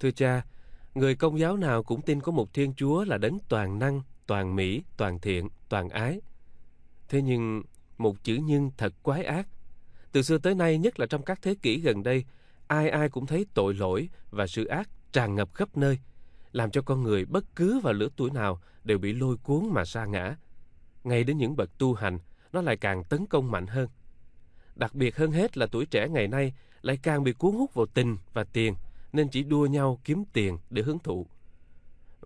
Thưa cha, người công giáo nào cũng tin có một Thiên Chúa là đấng toàn năng, toàn mỹ, toàn thiện, toàn ái. Thế nhưng, một chữ nhân thật quái ác. Từ xưa tới nay, nhất là trong các thế kỷ gần đây, ai ai cũng thấy tội lỗi và sự ác tràn ngập khắp nơi, làm cho con người bất cứ vào lứa tuổi nào đều bị lôi cuốn mà sa ngã. Ngay đến những bậc tu hành, nó lại càng tấn công mạnh hơn. Đặc biệt hơn hết là tuổi trẻ ngày nay lại càng bị cuốn hút vào tình và tiền – nên chỉ đua nhau kiếm tiền để hưởng thụ.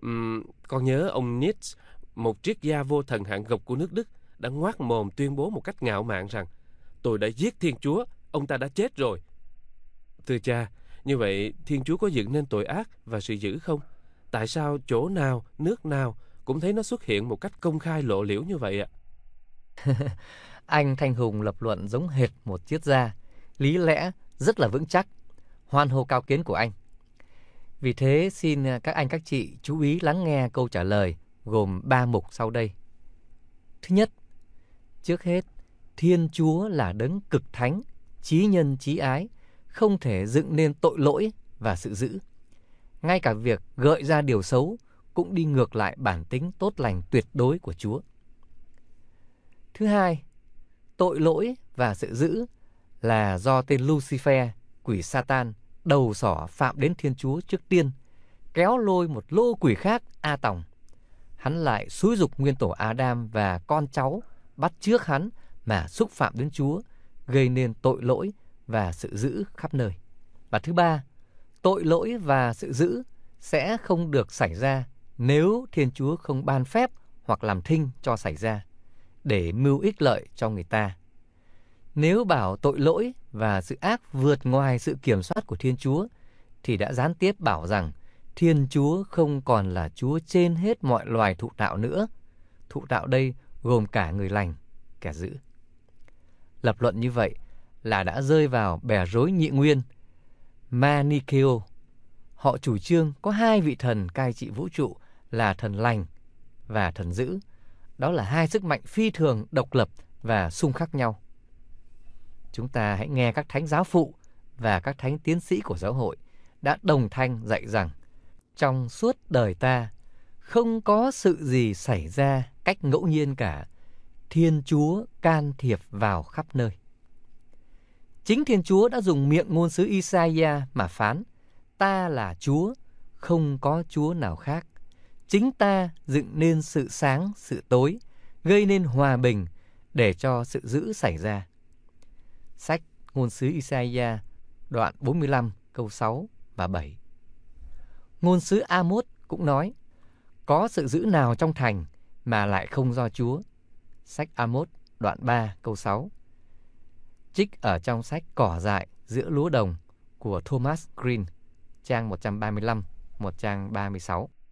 Uhm, con nhớ ông Nietzsche, một triết gia vô thần hạng gục của nước Đức, đã ngoác mồm tuyên bố một cách ngạo mạn rằng tôi đã giết Thiên Chúa, ông ta đã chết rồi. Thưa cha, như vậy Thiên Chúa có dựng nên tội ác và sự dữ không? Tại sao chỗ nào, nước nào cũng thấy nó xuất hiện một cách công khai lộ liễu như vậy ạ? Anh Thanh Hùng lập luận giống hệt một triết gia, lý lẽ rất là vững chắc hoan hô cao kiến của anh. Vì thế xin à, các anh các chị chú ý lắng nghe câu trả lời gồm 3 mục sau đây. Thứ nhất, trước hết, Thiên Chúa là đấng cực thánh, trí nhân trí ái, không thể dựng nên tội lỗi và sự dữ. Ngay cả việc gợi ra điều xấu cũng đi ngược lại bản tính tốt lành tuyệt đối của Chúa. Thứ hai, tội lỗi và sự dữ là do tên Lucifer, quỷ Satan, đầu sỏ phạm đến Thiên Chúa trước tiên, kéo lôi một lô quỷ khác A Tòng. Hắn lại xúi dục nguyên tổ Adam và con cháu bắt trước hắn mà xúc phạm đến Chúa, gây nên tội lỗi và sự giữ khắp nơi. Và thứ ba, tội lỗi và sự giữ sẽ không được xảy ra nếu Thiên Chúa không ban phép hoặc làm thinh cho xảy ra để mưu ích lợi cho người ta. Nếu bảo tội lỗi và sự ác vượt ngoài sự kiểm soát của Thiên Chúa thì đã gián tiếp bảo rằng Thiên Chúa không còn là Chúa trên hết mọi loài thụ tạo nữa. Thụ tạo đây gồm cả người lành, kẻ dữ. Lập luận như vậy là đã rơi vào bè rối nhị nguyên, Manikeo. Họ chủ trương có hai vị thần cai trị vũ trụ là thần lành và thần dữ. Đó là hai sức mạnh phi thường độc lập và xung khắc nhau chúng ta hãy nghe các thánh giáo phụ và các thánh tiến sĩ của giáo hội đã đồng thanh dạy rằng trong suốt đời ta không có sự gì xảy ra cách ngẫu nhiên cả thiên chúa can thiệp vào khắp nơi chính thiên chúa đã dùng miệng ngôn sứ isaiah mà phán ta là chúa không có chúa nào khác chính ta dựng nên sự sáng sự tối gây nên hòa bình để cho sự giữ xảy ra Sách ngôn sứ Isaiah đoạn 45 câu 6 và 7. Ngôn sứ Amos cũng nói, có sự giữ nào trong thành mà lại không do Chúa. Sách Amos đoạn 3 câu 6. Trích ở trong sách Cỏ dại giữa lúa đồng của Thomas Green, trang 135, một trang 36.